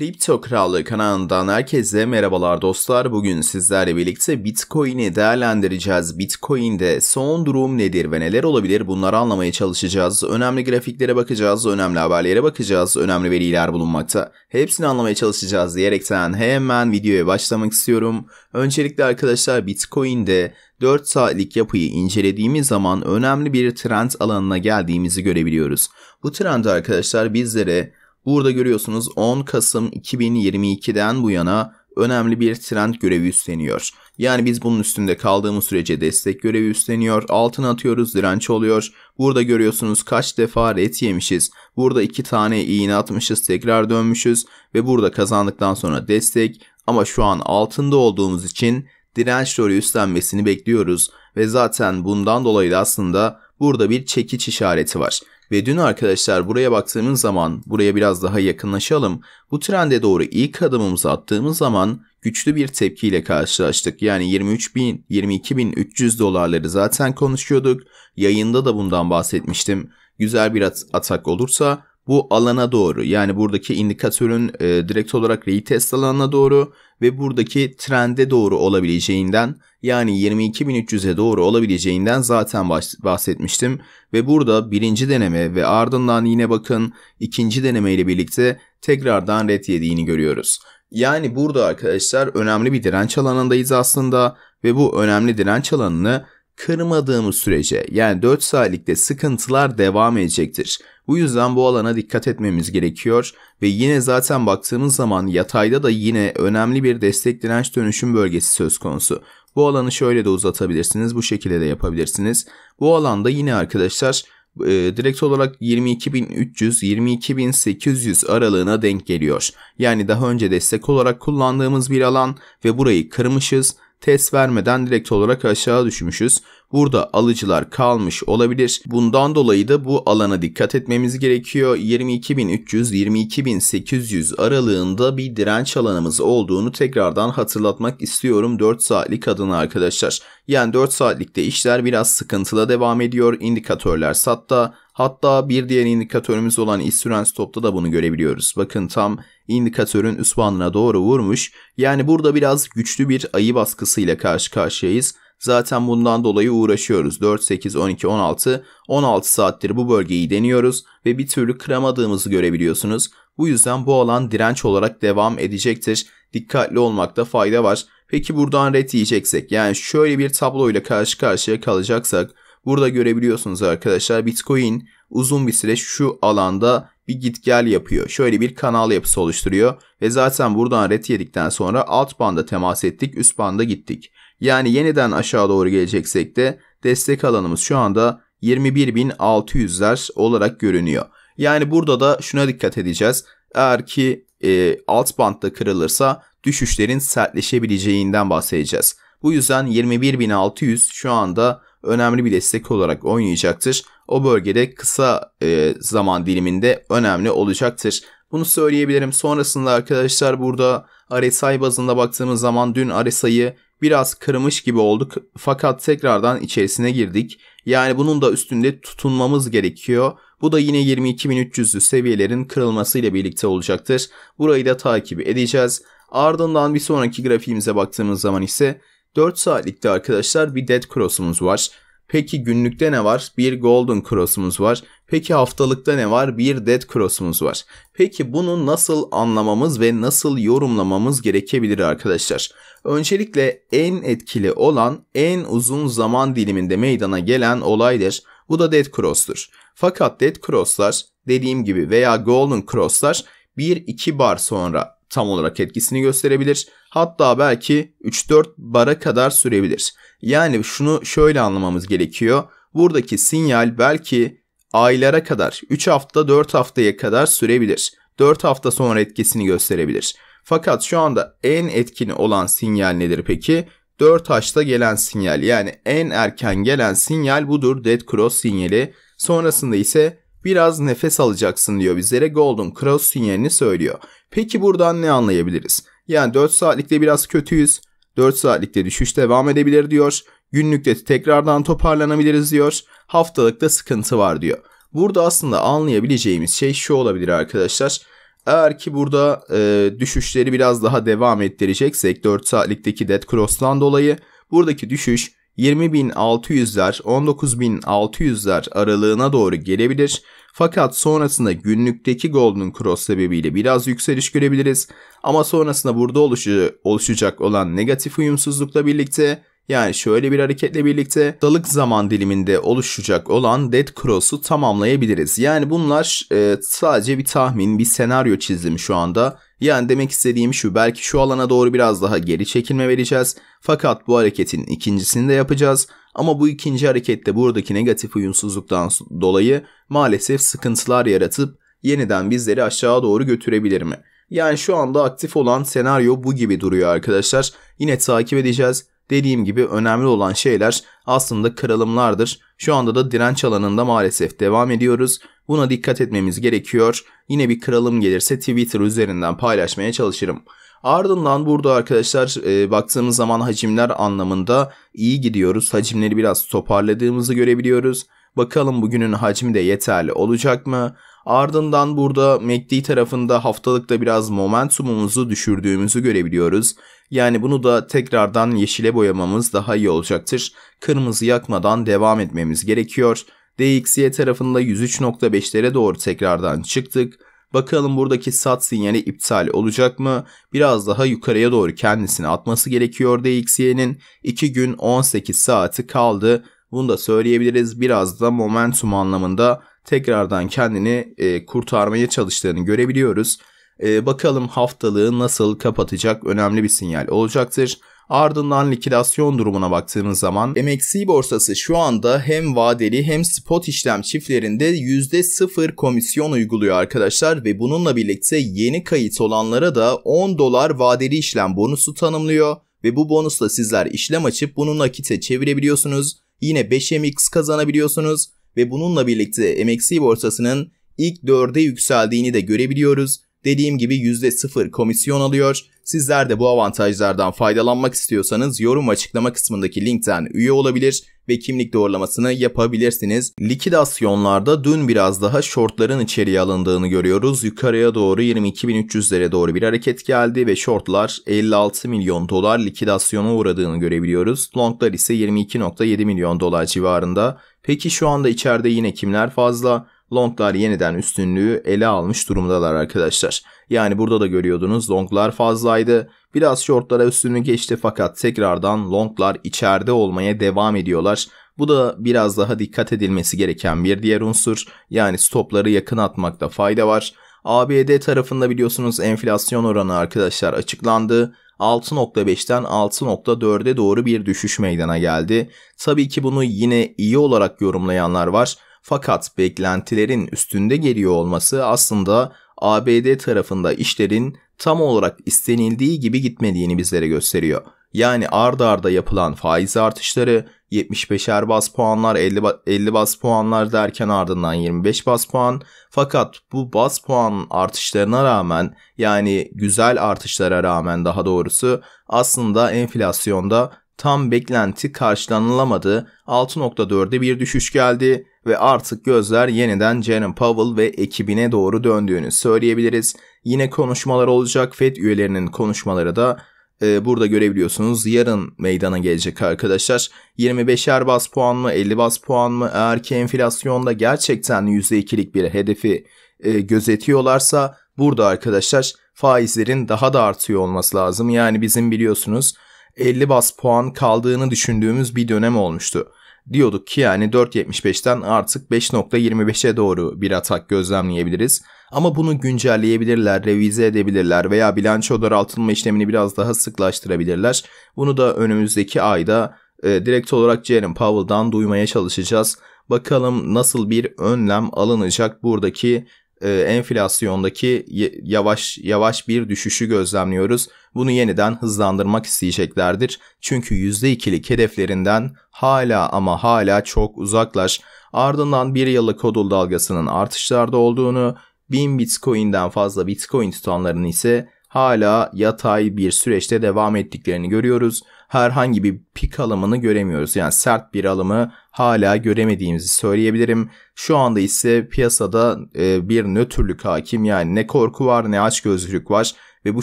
Kripto Kralı kanalından herkese merhabalar dostlar. Bugün sizlerle birlikte Bitcoin'i değerlendireceğiz. Bitcoin'de son durum nedir ve neler olabilir bunları anlamaya çalışacağız. Önemli grafiklere bakacağız, önemli haberlere bakacağız, önemli veriler bulunmakta. Hepsini anlamaya çalışacağız diyerekten hemen videoya başlamak istiyorum. Öncelikle arkadaşlar Bitcoin'de 4 saatlik yapıyı incelediğimiz zaman önemli bir trend alanına geldiğimizi görebiliyoruz. Bu trend arkadaşlar bizlere Burada görüyorsunuz 10 Kasım 2022'den bu yana önemli bir trend görevi üstleniyor. Yani biz bunun üstünde kaldığımız sürece destek görevi üstleniyor, altın atıyoruz, direnç oluyor. Burada görüyorsunuz kaç defa ret yemişiz. Burada iki tane iğne atmışız, tekrar dönmüşüz ve burada kazandıktan sonra destek ama şu an altında olduğumuz için direnç rolü üstlenmesini bekliyoruz ve zaten bundan dolayı da aslında burada bir çekiç işareti var. Ve dün arkadaşlar buraya baktığımız zaman buraya biraz daha yakınlaşalım. Bu trende doğru ilk adımımızı attığımız zaman güçlü bir tepkiyle karşılaştık. Yani 23.000 22.300 dolarları zaten konuşuyorduk. Yayında da bundan bahsetmiştim. Güzel bir at atak olursa bu alana doğru yani buradaki indikatörün e, direkt olarak retest alanına doğru ve buradaki trende doğru olabileceğinden yani 22.300'e doğru olabileceğinden zaten bahsetmiştim. Ve burada birinci deneme ve ardından yine bakın ikinci deneme ile birlikte tekrardan red yediğini görüyoruz. Yani burada arkadaşlar önemli bir direnç alanındayız aslında ve bu önemli direnç alanını kırmadığımız sürece yani 4 saatlikte sıkıntılar devam edecektir. Bu yüzden bu alana dikkat etmemiz gerekiyor ve yine zaten baktığımız zaman yatayda da yine önemli bir destek direnç dönüşüm bölgesi söz konusu. Bu alanı şöyle de uzatabilirsiniz, bu şekilde de yapabilirsiniz. Bu alanda yine arkadaşlar e, direkt olarak 22.300-22.800 aralığına denk geliyor. Yani daha önce destek olarak kullandığımız bir alan ve burayı kırmışız test vermeden direkt olarak aşağı düşmüşüz. Burada alıcılar kalmış olabilir. Bundan dolayı da bu alana dikkat etmemiz gerekiyor. 22.300-22.800 aralığında bir direnç alanımız olduğunu tekrardan hatırlatmak istiyorum 4 saatlik adına arkadaşlar. Yani 4 saatlikte işler biraz sıkıntıla devam ediyor. İndikatörler satta, Hatta bir diğer indikatörümüz olan iş süren stopta da bunu görebiliyoruz. Bakın tam indikatörün üst bandına doğru vurmuş. Yani burada biraz güçlü bir ayı baskısıyla karşı karşıyayız. Zaten bundan dolayı uğraşıyoruz. 4, 8, 12, 16, 16 saattir bu bölgeyi deniyoruz ve bir türlü kıramadığımızı görebiliyorsunuz. Bu yüzden bu alan direnç olarak devam edecektir. Dikkatli olmakta fayda var. Peki buradan ret yiyeceksek yani şöyle bir tabloyla karşı karşıya kalacaksak Burada görebiliyorsunuz arkadaşlar Bitcoin uzun bir süre şu alanda bir git gel yapıyor. Şöyle bir kanal yapısı oluşturuyor ve zaten buradan ret yedikten sonra alt banda temas ettik üst banda gittik. Yani yeniden aşağı doğru geleceksek de destek alanımız şu anda 21.600'ler olarak görünüyor. Yani burada da şuna dikkat edeceğiz. Eğer ki e, alt bantta kırılırsa düşüşlerin sertleşebileceğinden bahsedeceğiz. Bu yüzden 21.600 şu anda önemli bir destek olarak oynayacaktır. O bölgede kısa e, zaman diliminde önemli olacaktır. Bunu söyleyebilirim. Sonrasında arkadaşlar burada RSI bazında baktığımız zaman dün RSI'yi biraz kırmış gibi olduk. Fakat tekrardan içerisine girdik. Yani bunun da üstünde tutunmamız gerekiyor. Bu da yine 22.300'lü seviyelerin kırılmasıyla birlikte olacaktır. Burayı da takip edeceğiz. Ardından bir sonraki grafiğimize baktığımız zaman ise 4 saatlikte arkadaşlar bir dead cross'umuz var. Peki günlükte ne var? Bir golden cross'umuz var. Peki haftalıkta ne var? Bir dead cross'umuz var. Peki bunu nasıl anlamamız ve nasıl yorumlamamız gerekebilir arkadaşlar? Öncelikle en etkili olan en uzun zaman diliminde meydana gelen olaydır. Bu da dead cross'tur. Fakat dead cross'lar dediğim gibi veya golden cross'lar 1-2 bar sonra tam olarak etkisini gösterebilir. Hatta belki 3-4 bara kadar sürebilir. Yani şunu şöyle anlamamız gerekiyor. Buradaki sinyal belki aylara kadar 3 hafta 4 haftaya kadar sürebilir. 4 hafta sonra etkisini gösterebilir. Fakat şu anda en etkin olan sinyal nedir peki? 4 haçta gelen sinyal yani en erken gelen sinyal budur Dead Cross sinyali. Sonrasında ise Biraz nefes alacaksın diyor bizlere Golden Cross sinyalini söylüyor. Peki buradan ne anlayabiliriz? Yani 4 saatlikte biraz kötüyüz. 4 saatlikte düşüş devam edebilir diyor. Günlükte tekrardan toparlanabiliriz diyor. Haftalıkta sıkıntı var diyor. Burada aslında anlayabileceğimiz şey şu olabilir arkadaşlar. Eğer ki burada e, düşüşleri biraz daha devam ettireceksek 4 saatlikteki Dead Cross'tan dolayı buradaki düşüş 20.600'ler 19.600'ler aralığına doğru gelebilir. Fakat sonrasında günlükteki Golden Cross sebebiyle biraz yükseliş görebiliriz. Ama sonrasında burada oluşu, oluşacak olan negatif uyumsuzlukla birlikte yani şöyle bir hareketle birlikte dalık zaman diliminde oluşacak olan Dead Cross'u tamamlayabiliriz. Yani bunlar e, sadece bir tahmin, bir senaryo çizdim şu anda. Yani demek istediğim şu belki şu alana doğru biraz daha geri çekilme vereceğiz. Fakat bu hareketin ikincisini de yapacağız. Ama bu ikinci harekette buradaki negatif uyumsuzluktan dolayı maalesef sıkıntılar yaratıp yeniden bizleri aşağı doğru götürebilir mi? Yani şu anda aktif olan senaryo bu gibi duruyor arkadaşlar. Yine takip edeceğiz. Dediğim gibi önemli olan şeyler aslında kırılımlardır. Şu anda da direnç alanında maalesef devam ediyoruz. Buna dikkat etmemiz gerekiyor. Yine bir kırılım gelirse Twitter üzerinden paylaşmaya çalışırım. Ardından burada arkadaşlar e, baktığımız zaman hacimler anlamında iyi gidiyoruz. Hacimleri biraz toparladığımızı görebiliyoruz. Bakalım bugünün hacmi de yeterli olacak mı? Ardından burada MACD tarafında haftalıkta biraz momentumumuzu düşürdüğümüzü görebiliyoruz. Yani bunu da tekrardan yeşile boyamamız daha iyi olacaktır. Kırmızı yakmadan devam etmemiz gerekiyor. DXY tarafında 103.5'lere doğru tekrardan çıktık. Bakalım buradaki sat sinyali iptal olacak mı? Biraz daha yukarıya doğru kendisini atması gerekiyor DXY'nin. 2 gün 18 saati kaldı. Bunu da söyleyebiliriz. Biraz da momentum anlamında tekrardan kendini e, kurtarmaya çalıştığını görebiliyoruz. E, bakalım haftalığı nasıl kapatacak önemli bir sinyal olacaktır. Ardından likidasyon durumuna baktığımız zaman MXC borsası şu anda hem vadeli hem spot işlem çiftlerinde %0 komisyon uyguluyor arkadaşlar ve bununla birlikte yeni kayıt olanlara da 10 dolar vadeli işlem bonusu tanımlıyor ve bu bonusla sizler işlem açıp bunu nakite çevirebiliyorsunuz yine 5MX kazanabiliyorsunuz ve bununla birlikte MXC borsasının ilk 4'e yükseldiğini de görebiliyoruz Dediğim gibi %0 komisyon alıyor. Sizler de bu avantajlardan faydalanmak istiyorsanız yorum açıklama kısmındaki linkten üye olabilir ve kimlik doğrulamasını yapabilirsiniz. Likidasyonlarda dün biraz daha shortların içeriye alındığını görüyoruz. Yukarıya doğru 22.300'lere doğru bir hareket geldi ve shortlar 56 milyon dolar likidasyona uğradığını görebiliyoruz. Longlar ise 22.7 milyon dolar civarında. Peki şu anda içeride yine kimler fazla? Longlar yeniden üstünlüğü ele almış durumdalar arkadaşlar. Yani burada da görüyordunuz longlar fazlaydı. Biraz shortlara üstünlük geçti fakat tekrardan longlar içeride olmaya devam ediyorlar. Bu da biraz daha dikkat edilmesi gereken bir diğer unsur. Yani stopları yakın atmakta fayda var. ABD tarafında biliyorsunuz enflasyon oranı arkadaşlar açıklandı. 6.5'ten 6.4'e doğru bir düşüş meydana geldi. Tabii ki bunu yine iyi olarak yorumlayanlar var. Fakat beklentilerin üstünde geliyor olması aslında ABD tarafında işlerin tam olarak istenildiği gibi gitmediğini bizlere gösteriyor. Yani ard arda yapılan faiz artışları 75'er bas puanlar 50, 50 bas puanlar derken ardından 25 bas puan fakat bu bas puan artışlarına rağmen yani güzel artışlara rağmen daha doğrusu aslında enflasyonda tam beklenti karşılanılamadı. 6.4'e bir düşüş geldi ve artık gözler yeniden Jerome Powell ve ekibine doğru döndüğünü söyleyebiliriz. Yine konuşmalar olacak. Fed üyelerinin konuşmaları da e, burada görebiliyorsunuz. Yarın meydana gelecek arkadaşlar. 25'er bas puan mı 50 bas puan mı eğer ki enflasyonda gerçekten %2'lik bir hedefi e, gözetiyorlarsa burada arkadaşlar faizlerin daha da artıyor olması lazım. Yani bizim biliyorsunuz 50 bas puan kaldığını düşündüğümüz bir dönem olmuştu. Diyorduk ki yani 4.75'ten artık 5.25'e doğru bir atak gözlemleyebiliriz. Ama bunu güncelleyebilirler, revize edebilirler veya bilanço daraltılma işlemini biraz daha sıklaştırabilirler. Bunu da önümüzdeki ayda e, direkt olarak Jerome Powell'dan duymaya çalışacağız. Bakalım nasıl bir önlem alınacak buradaki e, enflasyondaki yavaş yavaş bir düşüşü gözlemliyoruz. Bunu yeniden hızlandırmak isteyeceklerdir. Çünkü %2'lik hedeflerinden hala ama hala çok uzaklaş. Ardından bir yıllık hodul dalgasının artışlarda olduğunu, 1000 Bitcoin'den fazla Bitcoin tutanların ise hala yatay bir süreçte devam ettiklerini görüyoruz. Herhangi bir pik alımını göremiyoruz. Yani sert bir alımı hala göremediğimizi söyleyebilirim. Şu anda ise piyasada e, bir nötrlük hakim yani ne korku var ne açgözlülük var ve bu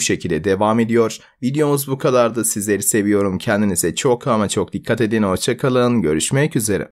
şekilde devam ediyor. Videomuz bu kadardı. Sizleri seviyorum. Kendinize çok ama çok dikkat edin. Hoşçakalın. Görüşmek üzere.